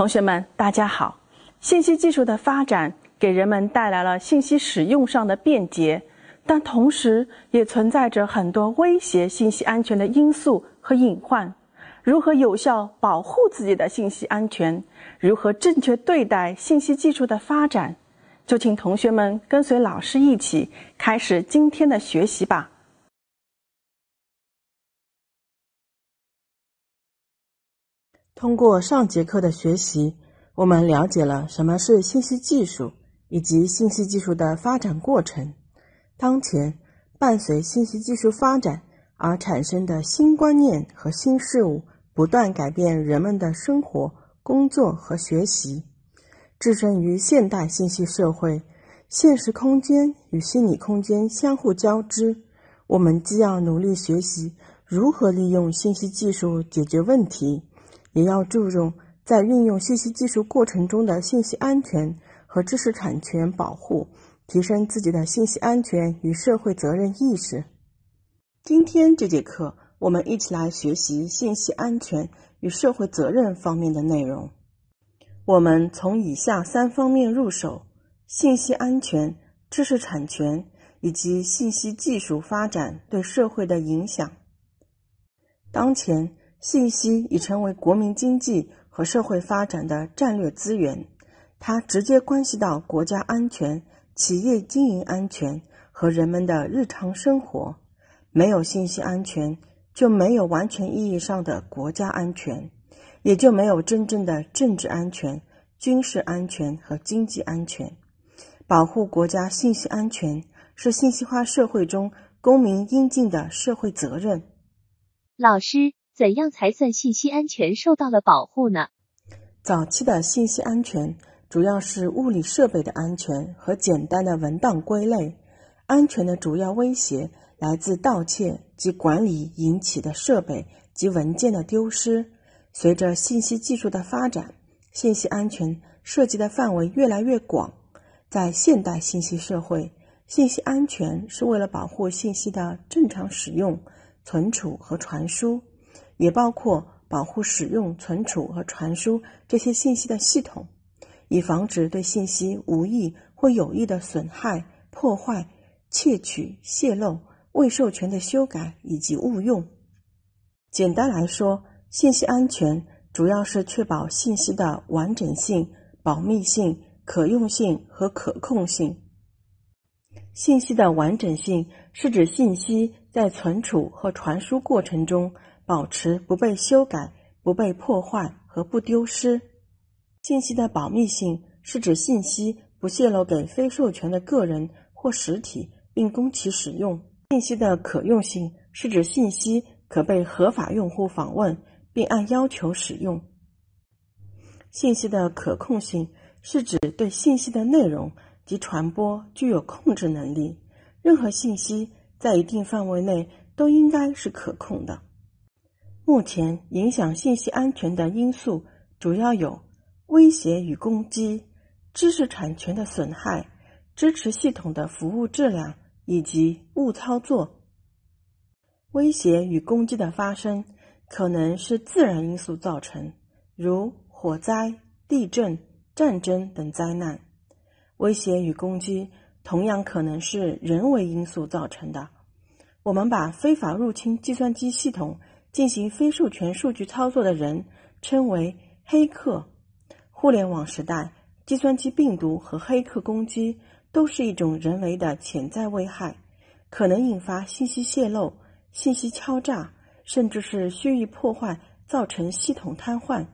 同学们，大家好！信息技术的发展给人们带来了信息使用上的便捷，但同时也存在着很多威胁信息安全的因素和隐患。如何有效保护自己的信息安全？如何正确对待信息技术的发展？就请同学们跟随老师一起开始今天的学习吧。通过上节课的学习，我们了解了什么是信息技术以及信息技术的发展过程。当前，伴随信息技术发展而产生的新观念和新事物不断改变人们的生活、工作和学习。置身于现代信息社会，现实空间与虚拟空间相互交织，我们既要努力学习如何利用信息技术解决问题。也要注重在运用信息技术过程中的信息安全和知识产权保护，提升自己的信息安全与社会责任意识。今天这节课，我们一起来学习信息安全与社会责任方面的内容。我们从以下三方面入手：信息安全、知识产权以及信息技术发展对社会的影响。当前。信息已成为国民经济和社会发展的战略资源，它直接关系到国家安全、企业经营安全和人们的日常生活。没有信息安全，就没有完全意义上的国家安全，也就没有真正的政治安全、军事安全和经济安全。保护国家信息安全是信息化社会中公民应尽的社会责任。老师。怎样才算信息安全受到了保护呢？早期的信息安全主要是物理设备的安全和简单的文档归类。安全的主要威胁来自盗窃及管理引起的设备及文件的丢失。随着信息技术的发展，信息安全涉及的范围越来越广。在现代信息社会，信息安全是为了保护信息的正常使用、存储和传输。也包括保护使用、存储和传输这些信息的系统，以防止对信息无意或有意的损害、破坏、窃取、泄露、未授权的修改以及误用。简单来说，信息安全主要是确保信息的完整性、保密性、可用性和可控性。信息的完整性是指信息在存储和传输过程中。保持不被修改、不被破坏和不丢失。信息的保密性是指信息不泄露给非授权的个人或实体，并供其使用。信息的可用性是指信息可被合法用户访问，并按要求使用。信息的可控性是指对信息的内容及传播具有控制能力。任何信息在一定范围内都应该是可控的。目前影响信息安全的因素主要有威胁与攻击、知识产权的损害、支持系统的服务质量以及误操作。威胁与攻击的发生可能是自然因素造成，如火灾、地震、战争等灾难；威胁与攻击同样可能是人为因素造成的。我们把非法入侵计算机系统。进行非授权数据操作的人称为黑客。互联网时代，计算机病毒和黑客攻击都是一种人为的潜在危害，可能引发信息泄露、信息敲诈，甚至是蓄意破坏，造成系统瘫痪。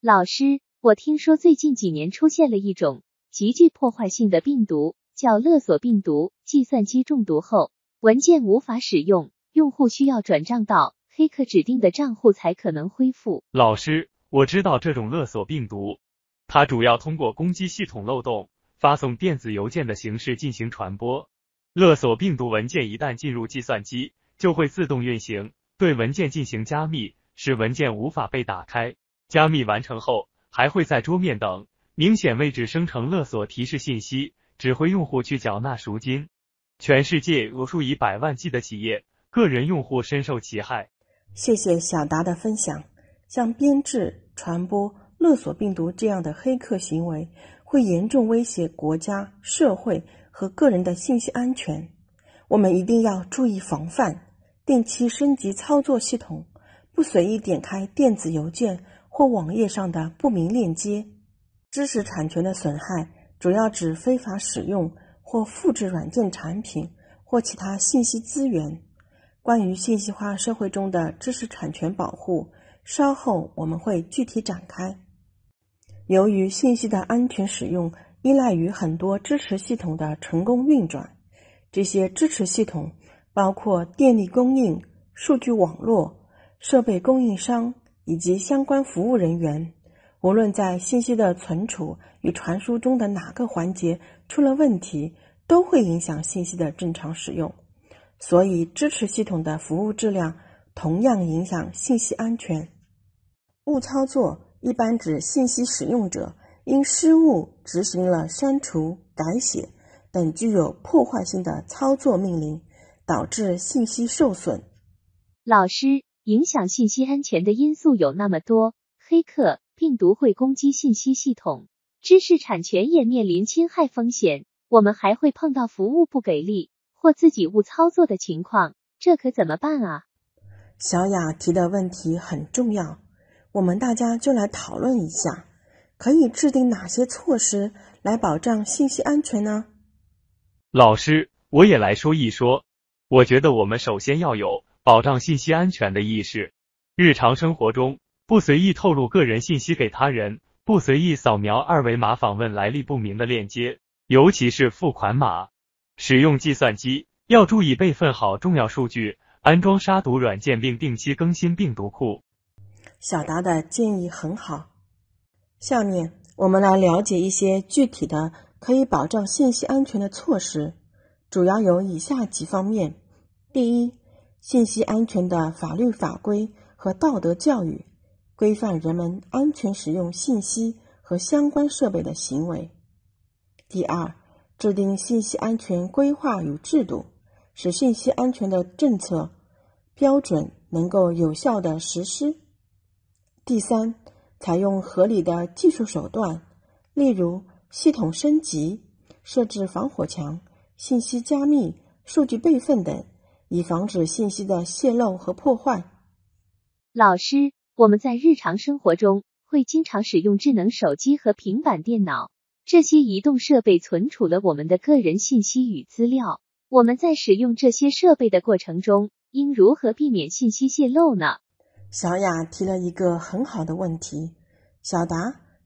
老师，我听说最近几年出现了一种极具破坏性的病毒，叫勒索病毒。计算机中毒后，文件无法使用，用户需要转账到。黑客指定的账户才可能恢复。老师，我知道这种勒索病毒，它主要通过攻击系统漏洞、发送电子邮件的形式进行传播。勒索病毒文件一旦进入计算机，就会自动运行，对文件进行加密，使文件无法被打开。加密完成后，还会在桌面等明显位置生成勒索提示信息，指挥用户去缴纳赎金。全世界无数以百万计的企业、个人用户深受其害。谢谢小达的分享。像编制、传播、勒索病毒这样的黑客行为，会严重威胁国家、社会和个人的信息安全。我们一定要注意防范，定期升级操作系统，不随意点开电子邮件或网页上的不明链接。知识产权的损害，主要指非法使用或复制软件产品或其他信息资源。关于信息化社会中的知识产权保护，稍后我们会具体展开。由于信息的安全使用依赖于很多支持系统的成功运转，这些支持系统包括电力供应、数据网络、设备供应商以及相关服务人员。无论在信息的存储与传输中的哪个环节出了问题，都会影响信息的正常使用。所以，支持系统的服务质量同样影响信息安全。误操作一般指信息使用者因失误执行了删除、改写等具有破坏性的操作命令，导致信息受损。老师，影响信息安全的因素有那么多，黑客、病毒会攻击信息系统，知识产权也面临侵害风险，我们还会碰到服务不给力。或自己误操作的情况，这可怎么办啊？小雅提的问题很重要，我们大家就来讨论一下，可以制定哪些措施来保障信息安全呢？老师，我也来说一说。我觉得我们首先要有保障信息安全的意识，日常生活中不随意透露个人信息给他人，不随意扫描二维码访问来历不明的链接，尤其是付款码。使用计算机要注意备份好重要数据，安装杀毒软件并定期更新病毒库。小达的建议很好。下面我们来了解一些具体的可以保障信息安全的措施，主要有以下几方面：第一，信息安全的法律法规和道德教育，规范人们安全使用信息和相关设备的行为；第二，制定信息安全规划与制度，使信息安全的政策、标准能够有效的实施。第三，采用合理的技术手段，例如系统升级、设置防火墙、信息加密、数据备份等，以防止信息的泄露和破坏。老师，我们在日常生活中会经常使用智能手机和平板电脑。这些移动设备存储了我们的个人信息与资料，我们在使用这些设备的过程中，应如何避免信息泄露呢？小雅提了一个很好的问题，小达，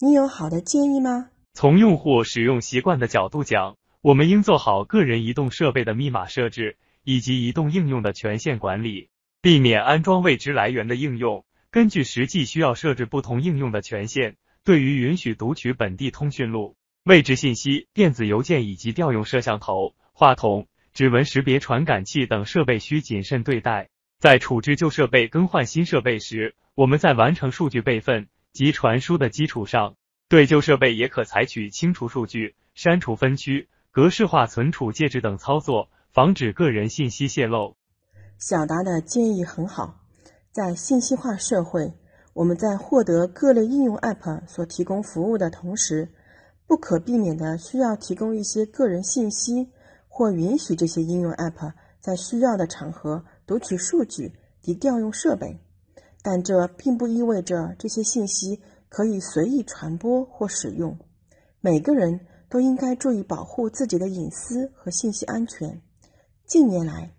你有好的建议吗？从用户使用习惯的角度讲，我们应做好个人移动设备的密码设置以及移动应用的权限管理，避免安装未知来源的应用，根据实际需要设置不同应用的权限，对于允许读取本地通讯录。位置信息、电子邮件以及调用摄像头、话筒、指纹识别传感器等设备需谨慎对待。在处置旧设备、更换新设备时，我们在完成数据备份及传输的基础上，对旧设备也可采取清除数据、删除分区、格式化存储介质等操作，防止个人信息泄露。小达的建议很好，在信息化社会，我们在获得各类应用 App 所提供服务的同时，不可避免的需要提供一些个人信息，或允许这些应用 App 在需要的场合读取数据及调用设备，但这并不意味着这些信息可以随意传播或使用。每个人都应该注意保护自己的隐私和信息安全。近年来，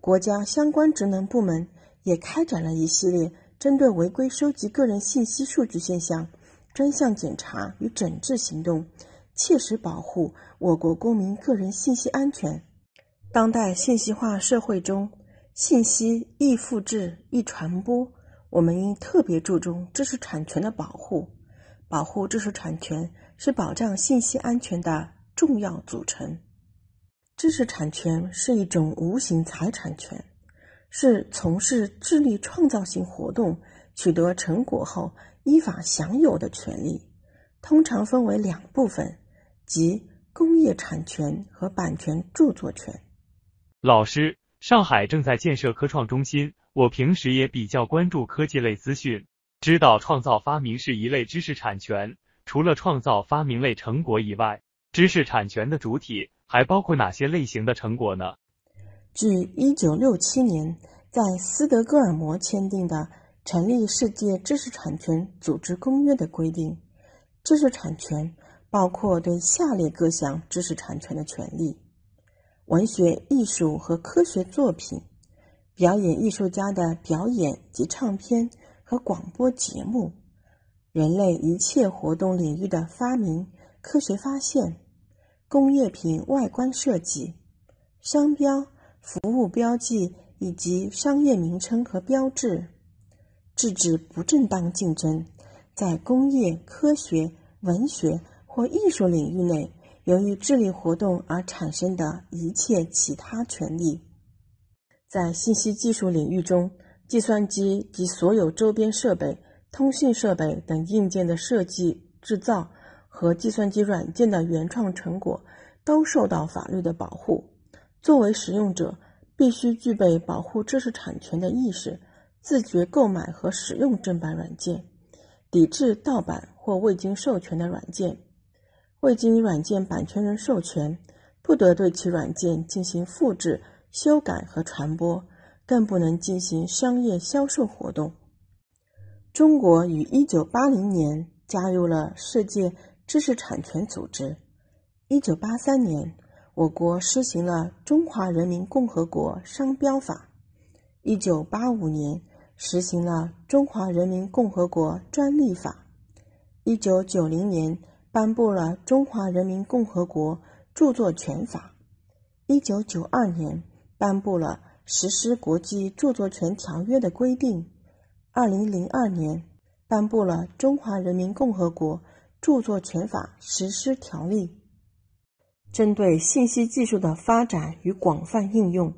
国家相关职能部门也开展了一系列针对违规收集个人信息数据现象。专项检查与整治行动，切实保护我国公民个人信息安全。当代信息化社会中，信息易复制、易传播，我们应特别注重知识产权的保护。保护知识产权是保障信息安全的重要组成。知识产权是一种无形财产权，是从事智力创造性活动取得成果后。依法享有的权利通常分为两部分，即工业产权和版权、著作权。老师，上海正在建设科创中心，我平时也比较关注科技类资讯。知道创造发明是一类知识产权，除了创造发明类成果以外，知识产权的主体还包括哪些类型的成果呢？据1967年在斯德哥尔摩签订的。成立《世界知识产权组织公约》的规定，知识产权包括对下列各项知识产权的权利：文学、艺术和科学作品；表演艺术家的表演及唱片和广播节目；人类一切活动领域的发明、科学发现；工业品外观设计；商标、服务标记以及商业名称和标志。是指不正当竞争，在工业、科学、文学或艺术领域内，由于智力活动而产生的一切其他权利。在信息技术领域中，计算机及所有周边设备、通信设备等硬件的设计、制造和计算机软件的原创成果都受到法律的保护。作为使用者，必须具备保护知识产权的意识。自觉购买和使用正版软件，抵制盗版或未经授权的软件。未经软件版权人授权，不得对其软件进行复制、修改和传播，更不能进行商业销售活动。中国于一九八零年加入了世界知识产权组织。一九八三年，我国施行了《中华人民共和国商标法》。一九八五年。实行了《中华人民共和国专利法》，1990年颁布了《中华人民共和国著作权法》，1992年颁布了《实施国际著作权条约的规定》，2002年颁布了《中华人民共和国著作权法实施条例》。针对信息技术的发展与广泛应用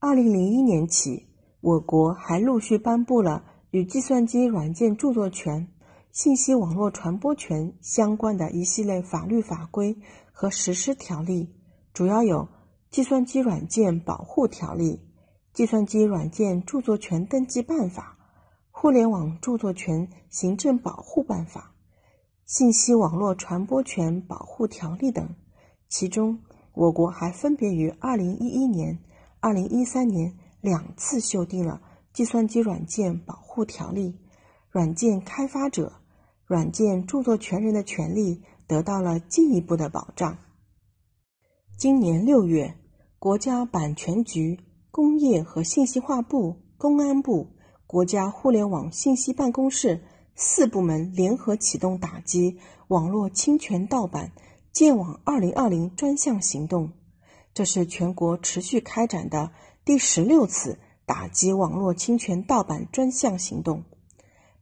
，2001年起。我国还陆续颁布了与计算机软件著作权、信息网络传播权相关的一系列法律法规和实施条例，主要有《计算机软件保护条例》《计算机软件著作权登记办法》《互联网著作权行政保护办法》《信息网络传播权保护条例》等。其中，我国还分别于二零一一年、二零一三年。两次修订了《计算机软件保护条例》，软件开发者、软件著作权人的权利得到了进一步的保障。今年六月，国家版权局、工业和信息化部、公安部、国家互联网信息办公室四部门联合启动打击网络侵权盗版“剑网 2020” 专项行动。这是全国持续开展的第十六次打击网络侵权盗版专项行动。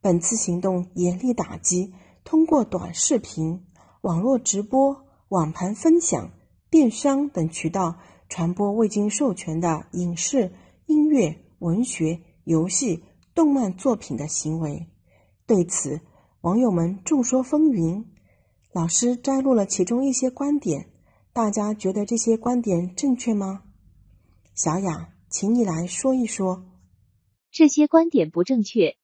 本次行动严厉打击通过短视频、网络直播、网盘分享、电商等渠道传播未经授权的影视、音乐、文学、游戏、动漫作品的行为。对此，网友们众说纷纭。老师摘录了其中一些观点。大家觉得这些观点正确吗？小雅，请你来说一说。这些观点不正确。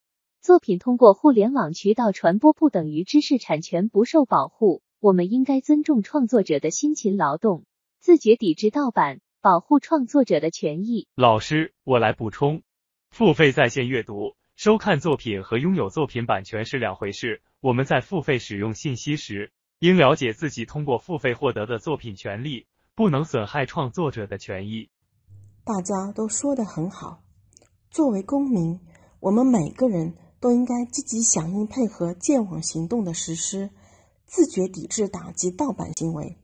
作品通过互联网渠道传播不等于知识产权不受保护。我们应该尊重创作者的辛勤劳动，自觉抵制盗版，保护创作者的权益。老师，我来补充。付费在线阅读、收看作品和拥有作品版权是两回事。我们在付费使用信息时。应了解自己通过付费获得的作品权利，不能损害创作者的权益。大家都说得很好。作为公民，我们每个人都应该积极响应、配合“剑网”行动的实施，自觉抵制打击盗版行为。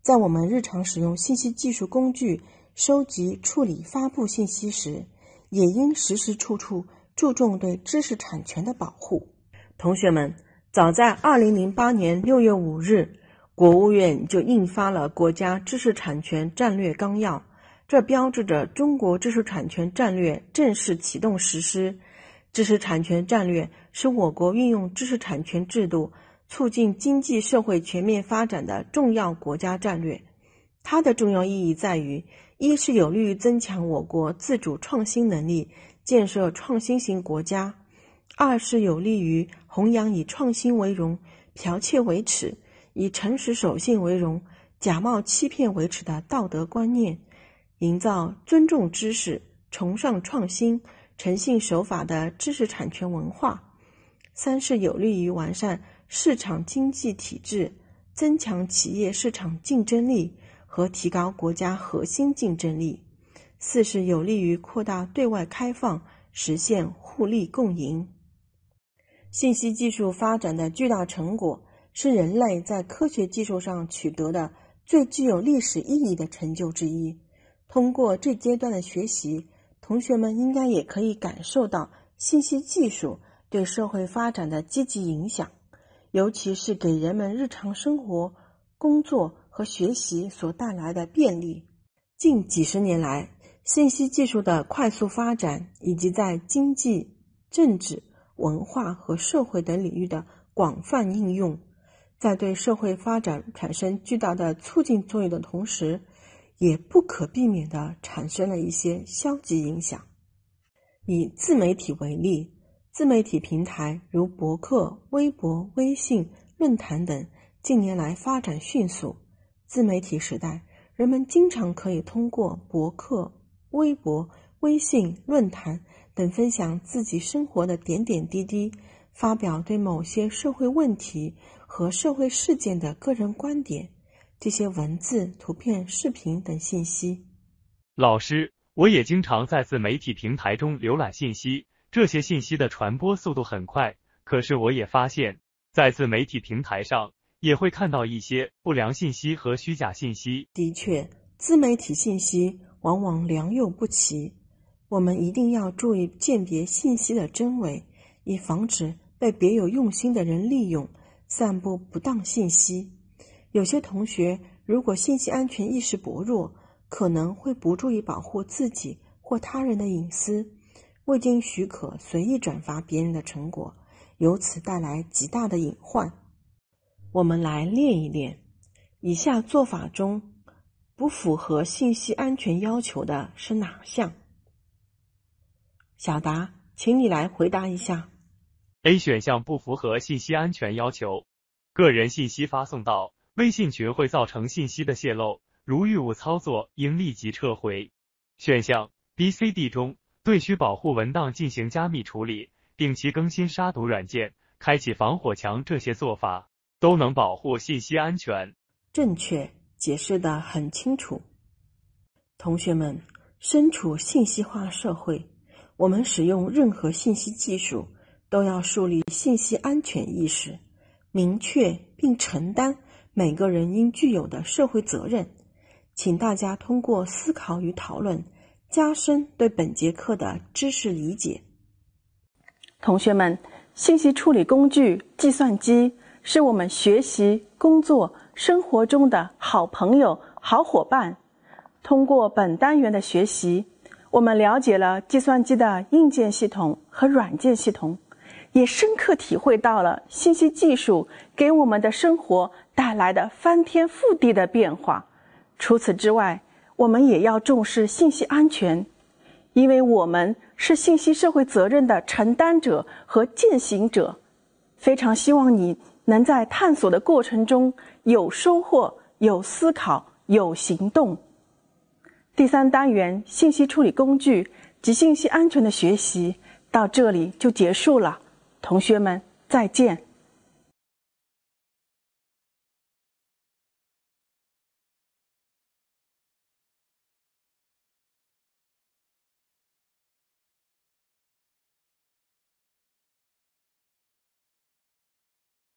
在我们日常使用信息技术工具、收集、处理、发布信息时，也应时时处处注重对知识产权的保护。同学们。早在二零零八年六月五日，国务院就印发了《国家知识产权战略纲要》，这标志着中国知识产权战略正式启动实施。知识产权战略是我国运用知识产权制度促进经济社会全面发展的重要国家战略。它的重要意义在于：一是有利于增强我国自主创新能力，建设创新型国家；二是有利于。弘扬以创新为荣、剽窃为耻，以诚实守信为荣、假冒欺骗为耻的道德观念，营造尊重知识、崇尚创新、诚信守法的知识产权文化。三是有利于完善市场经济体制，增强企业市场竞争力和提高国家核心竞争力。四是有利于扩大对外开放，实现互利共赢。信息技术发展的巨大成果，是人类在科学技术上取得的最具有历史意义的成就之一。通过这阶段的学习，同学们应该也可以感受到信息技术对社会发展的积极影响，尤其是给人们日常生活、工作和学习所带来的便利。近几十年来，信息技术的快速发展，以及在经济、政治。文化和社会等领域的广泛应用，在对社会发展产生巨大的促进作用的同时，也不可避免地产生了一些消极影响。以自媒体为例，自媒体平台如博客、微博、微信、论坛等近年来发展迅速。自媒体时代，人们经常可以通过博客、微博、微信、论坛。等分享自己生活的点点滴滴，发表对某些社会问题和社会事件的个人观点。这些文字、图片、视频等信息，老师，我也经常在自媒体平台中浏览信息。这些信息的传播速度很快，可是我也发现，在自媒体平台上也会看到一些不良信息和虚假信息。的确，自媒体信息往往良莠不齐。我们一定要注意鉴别信息的真伪，以防止被别有用心的人利用，散布不当信息。有些同学如果信息安全意识薄弱，可能会不注意保护自己或他人的隐私，未经许可随意转发别人的成果，由此带来极大的隐患。我们来练一练，以下做法中不符合信息安全要求的是哪项？小达，请你来回答一下。A 选项不符合信息安全要求，个人信息发送到微信群会造成信息的泄露，如遇误操作，应立即撤回。选项 B、C、D 中，对需保护文档进行加密处理，定期更新杀毒软件，开启防火墙，这些做法都能保护信息安全。正确，解释的很清楚。同学们，身处信息化社会。我们使用任何信息技术，都要树立信息安全意识，明确并承担每个人应具有的社会责任。请大家通过思考与讨论，加深对本节课的知识理解。同学们，信息处理工具计算机是我们学习、工作、生活中的好朋友、好伙伴。通过本单元的学习。我们了解了计算机的硬件系统和软件系统，也深刻体会到了信息技术给我们的生活带来的翻天覆地的变化。除此之外，我们也要重视信息安全，因为我们是信息社会责任的承担者和践行者。非常希望你能在探索的过程中有收获、有思考、有行动。第三单元信息处理工具及信息安全的学习到这里就结束了，同学们再见。